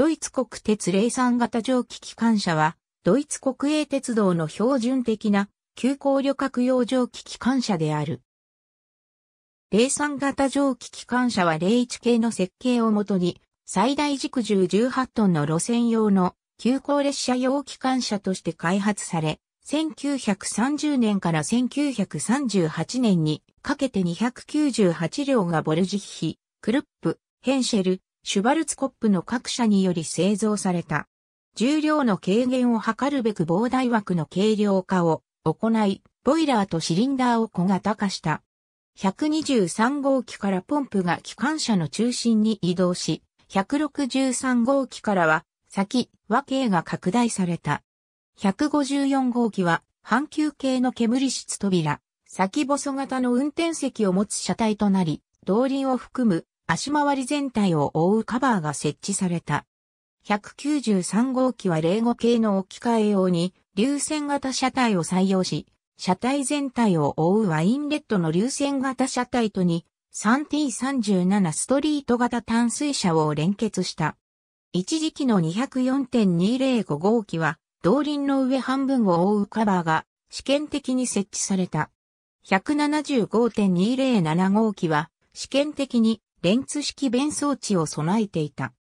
ドイツ国鉄零三型蒸気機関車は、ドイツ国営鉄道の標準的な急行旅客用蒸気機関車である。零三型蒸気機関車は01系の設計をもとに、最大軸重18トンの路線用の急行列車用機関車として開発され、1930年から1938年にかけて298両がボルジッヒ、クルップ、ヘンシェル、シュバルツコップの各社により製造された。重量の軽減を図るべく膨大枠の軽量化を行い、ボイラーとシリンダーを小型化した。123号機からポンプが機関車の中心に移動し、163号機からは先、和径が拡大された。154号機は半球形の煙室扉、先細型の運転席を持つ車体となり、動輪を含む足回り全体を覆うカバーが設置された。193号機は零5系の置き換え用に流線型車体を採用し、車体全体を覆うワインレッドの流線型車体とに 3T37 ストリート型淡水車を連結した。一時期の204.205号機は、動輪の上半分を覆うカバーが試験的に設置された。175.207号機は試験的にレンツ式弁装置を備えていた。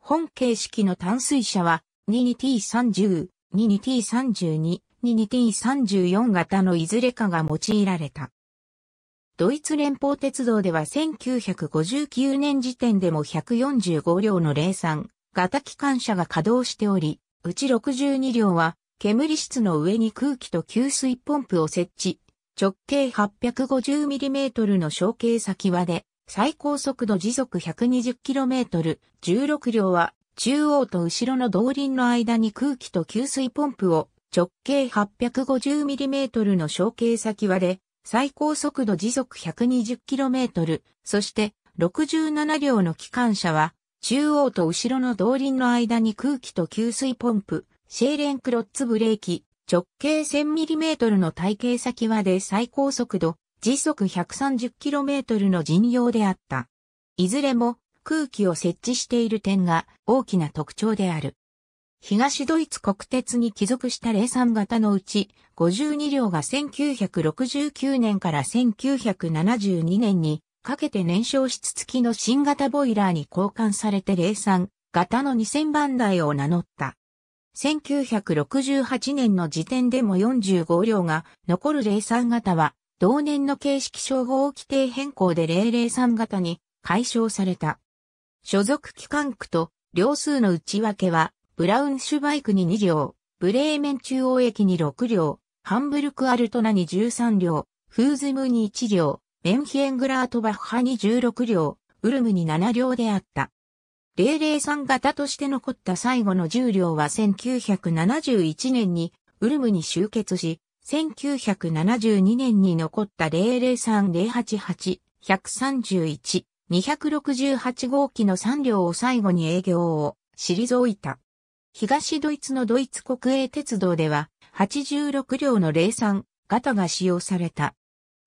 本形式の淡水車は 22T30、22T32、22T34 型のいずれかが用いられた。ドイツ連邦鉄道では1959年時点でも145両の零産型機関車が稼働しており、うち62両は煙室の上に空気と給水ポンプを設置、直径 850mm の小径先輪で最高速度時速 120km、16両は中央と後ろの動輪の間に空気と給水ポンプを直径 850mm の小径先割れ、最高速度時速 120km、そして67両の機関車は中央と後ろの動輪の間に空気と給水ポンプ、シェーレンクロッツブレーキ、直径 1000mm の体形先割れ最高速度時速 130km の陣用であった。いずれも空気を設置している点が大きな特徴である。東ドイツ国鉄に帰属した03型のうち52両が1969年から1972年にかけて燃焼室付きの新型ボイラーに交換されて03型の2000番台を名乗った。1968年の時点でも45両が残る03型は同年の形式称号規定変更で003型に解消された。所属機関区と両数の内訳は、ブラウンシュバイクに2両、ブレーメン中央駅に6両、ハンブルクアルトナに13両、フーズムに1両、メンヒエングラートバッハに16両、ウルムに7両であった。003型として残った最後の10両は1971年にウルムに集結し、1972年に残った003088、131、268号機の3両を最後に営業を退いた。東ドイツのドイツ国営鉄道では86両の03型が使用された。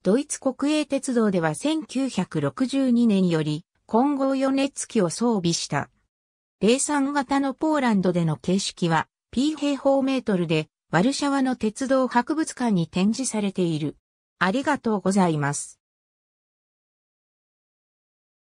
ドイツ国営鉄道では1962年より混合余熱機を装備した。03型のポーランドでの形式は P 平方メートルでワルシャワの鉄道博物館に展示されている。ありがとうございます。